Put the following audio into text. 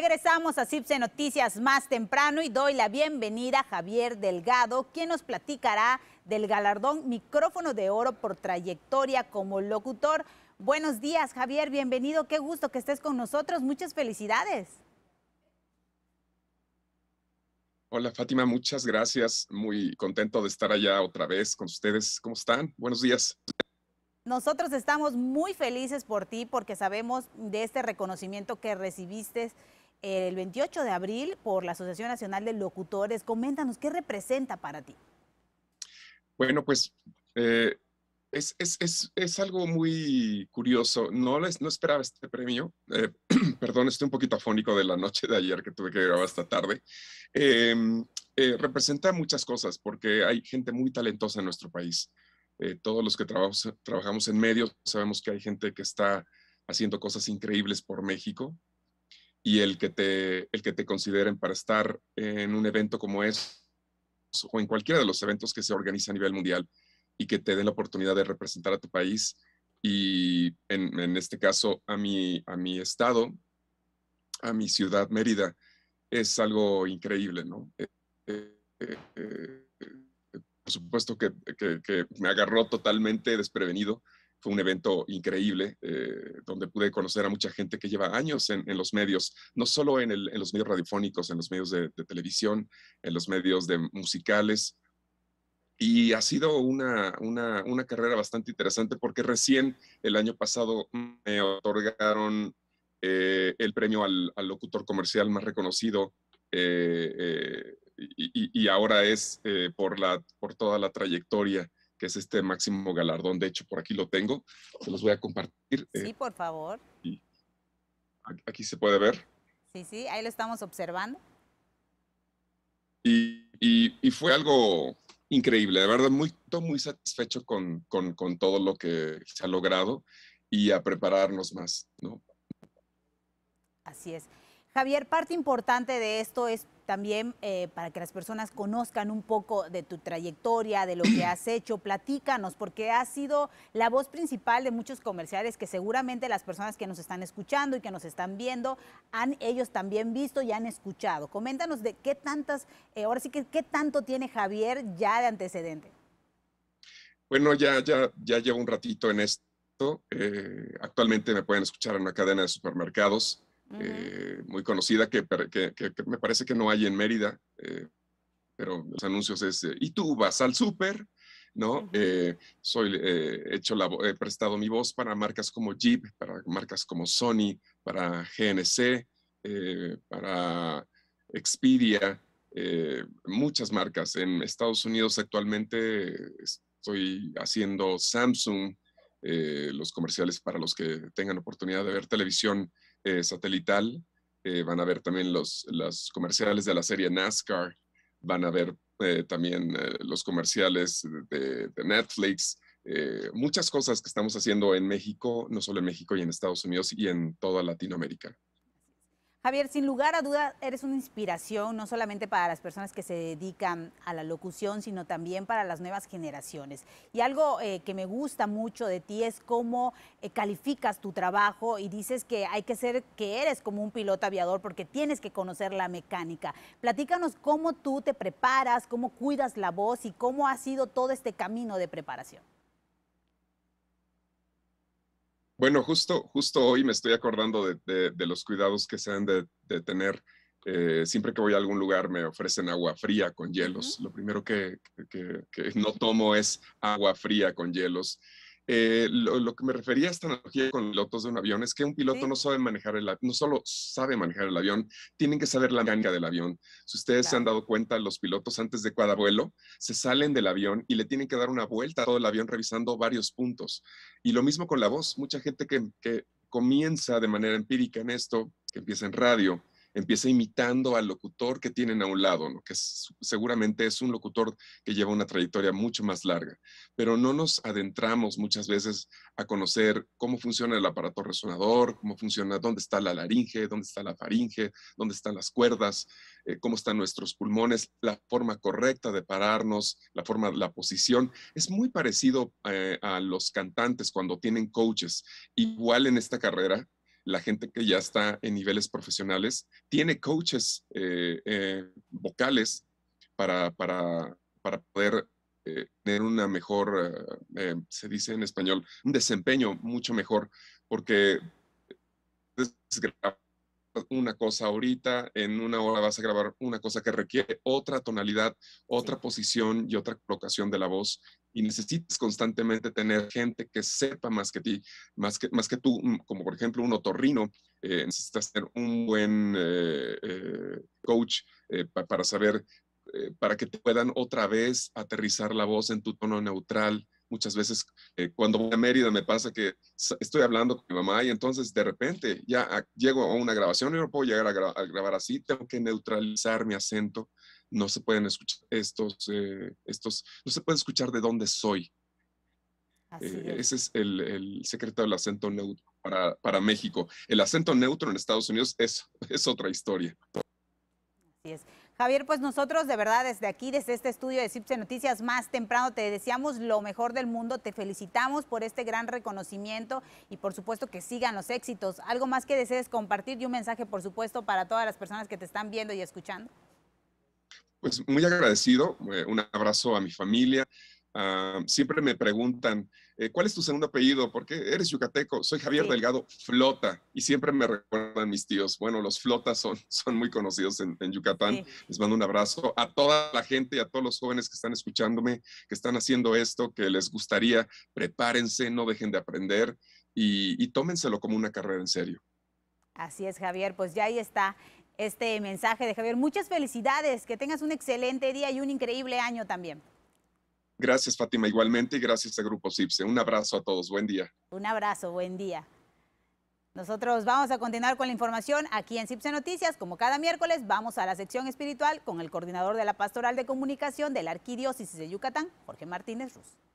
Regresamos a CIPSE Noticias más temprano y doy la bienvenida a Javier Delgado, quien nos platicará del galardón Micrófono de Oro por trayectoria como locutor. Buenos días, Javier, bienvenido, qué gusto que estés con nosotros, muchas felicidades. Hola Fátima, muchas gracias, muy contento de estar allá otra vez con ustedes. ¿Cómo están? Buenos días. Nosotros estamos muy felices por ti porque sabemos de este reconocimiento que recibiste el 28 de abril por la Asociación Nacional de Locutores. Coméntanos, ¿qué representa para ti? Bueno, pues eh, es, es, es, es, algo muy curioso. No, les, no esperaba este premio. Eh, perdón, estoy un poquito afónico de la noche de ayer que tuve que grabar hasta tarde. Em, eh, representa muchas cosas porque hay gente muy talentosa en nuestro país. todos los que trabajamos en medios sabemos que hay gente que está haciendo cosas increíbles por México, y el que te, el que te consideren para estar en un evento como es o en cualquiera de los eventos que se organiza a nivel mundial y que te den la oportunidad de representar a tu país y en, este caso a mi, a mi estado, a mi ciudad Mérida, es algo increíble, ¿no? Eh, eh, eh, por supuesto que, me agarró totalmente desprevenido, fue un evento increíble eh, donde pude conocer a mucha gente que lleva años en, los medios, no solo en, los medios radiofónicos, en los medios de, televisión, en los medios de musicales. Y ha sido una, carrera bastante interesante porque recién el año pasado me otorgaron eh, el premio al, locutor comercial más reconocido eh, y, ahora es por, la, por toda la trayectoria que es este máximo galardón. De hecho, por aquí lo tengo, se los voy a compartir. Eh. Sí, por favor. aquí se puede ver. Sí, sí, ahí lo estamos observando. Y, fue algo increíble, de verdad, muy, muy satisfecho con, con, con todo lo que se ha logrado y a prepararnos más, ¿no? Así es. Javier, parte importante de esto es también eh, para que las personas conozcan un poco de tu trayectoria, de lo que has hecho. Platícanos, porque has sido la voz principal de muchos comerciales que seguramente las personas que nos están escuchando y que nos están viendo han ellos también visto y han escuchado. Coméntanos de qué tantas, eh, ahora sí que qué tanto tiene Javier ya de antecedente. Bueno, ya, ya, ya llevo un ratito en esto. Eh, actualmente me pueden escuchar en una cadena de supermercados eh, muy conocida que, me parece que no hay en Mérida, eh, pero los anuncios es, eh, y tú vas al súper, ¿no? soy, he hecho he prestado mi voz para marcas como Jeep, para marcas como Sony, para GNC, para Expedia, muchas marcas. En Estados Unidos actualmente estoy haciendo Samsung, los comerciales para los que tengan oportunidad de ver televisión eh, satelital, eh, van a ver también los, comerciales de la serie NASCAR, van a ver eh, también los comerciales de Netflix, muchas cosas que estamos haciendo en México, no solo en México y en Estados Unidos y en toda Latinoamérica. Javier, sin lugar a dudas eres una inspiración no solamente para las personas que se dedican a la locución, sino también para las nuevas generaciones. Y algo eh, que me gusta mucho de ti es cómo eh, calificas tu trabajo y dices que hay que ser, que eres como un piloto aviador porque tienes que conocer la mecánica. Platícanos cómo tú te preparas, cómo cuidas la voz y cómo ha sido todo este camino de preparación. Bueno, justo, justo hoy me estoy acordando de, los cuidados que se han de, tener. Eh, siempre que voy a algún lugar me ofrecen agua fría con hielos. Lo primero que, no tomo es agua fría con hielos. Eh, lo, que me refería a esta analogía con pilotos de un avión es que un piloto no solo sabe manejar el avión, tienen que saber la mecánica del avión. Si ustedes se han dado cuenta, los pilotos antes de cada vuelo se salen del avión y le tienen que dar una vuelta a todo el avión revisando varios puntos. Y lo mismo con la voz. Mucha gente que comienza de manera empírica en esto, que empieza en radio, empieza imitando al locutor que tienen a un lado, que seguramente es un locutor que lleva una trayectoria mucho más larga, pero no nos adentramos muchas veces a conocer cómo funciona el aparato resonador, cómo funciona, dónde está la laringe, dónde está la faringe, dónde están las cuerdas, eh, cómo están nuestros pulmones, la forma correcta de pararnos, la forma, la posición. Es muy parecido eh, a los cantantes cuando tienen coaches. Igual en esta carrera, la gente que ya está en niveles profesionales tiene coaches eh, eh, vocales para, poder eh, tener una mejor, se dice en español, un desempeño mucho mejor, porque una cosa ahorita, en una hora vas a grabar una cosa que requiere otra tonalidad, otra posición y otra colocación de la voz y necesitas constantemente tener gente que sepa más que ti, más que, más que tú, mm, como por ejemplo un otorrino, eh, necesitas ser un buen eh, eh, coach para saber, para que te puedan otra vez aterrizar la voz en tu tono neutral. Muchas veces cuando voy a Mérida me pasa que estoy hablando con mi mamá y entonces de repente ya ah, llego a una grabación y no puedo llegar a grabar así, tengo que neutralizar mi acento no se pueden escuchar estos, eh, estos, no se puede escuchar de dónde soy. Eh, ese es el, el, secreto del acento neutro para, México. El acento neutro en Estados Unidos es, es otra historia. Así es. Javier, pues nosotros de verdad desde aquí, desde este estudio de CIPSE Noticias más temprano, te deseamos lo mejor del mundo, te felicitamos por este gran reconocimiento y por supuesto que sigan los éxitos. ¿Algo más que desees compartir y un mensaje por supuesto para todas las personas que te están viendo y escuchando? Pues muy agradecido, eh, un abrazo a mi familia. Ah, siempre me preguntan, eh, ¿cuál es tu segundo apellido? Porque eres yucateco, soy Javier Delgado Flota y siempre me recuerdan mis tíos. Bueno, los Flotas son, son muy conocidos en, Yucatán. Les mando un abrazo a toda la gente y a todos los jóvenes que están escuchándome, que están haciendo esto, que les gustaría, prepárense, no dejen de aprender y, y tómenselo como una carrera en serio. Así es, Javier, pues ya ahí está este mensaje de Javier. Muchas felicidades, que tengas un excelente día y un increíble año también. Gracias, Fátima, igualmente, y gracias a Grupo CIPSE. Un abrazo a todos, buen día. Un abrazo, buen día. Nosotros vamos a continuar con la información aquí en CIPSE Noticias. Como cada miércoles, vamos a la sección espiritual con el coordinador de la Pastoral de Comunicación de la Arquidiócesis de Yucatán, Jorge Martínez Ruz.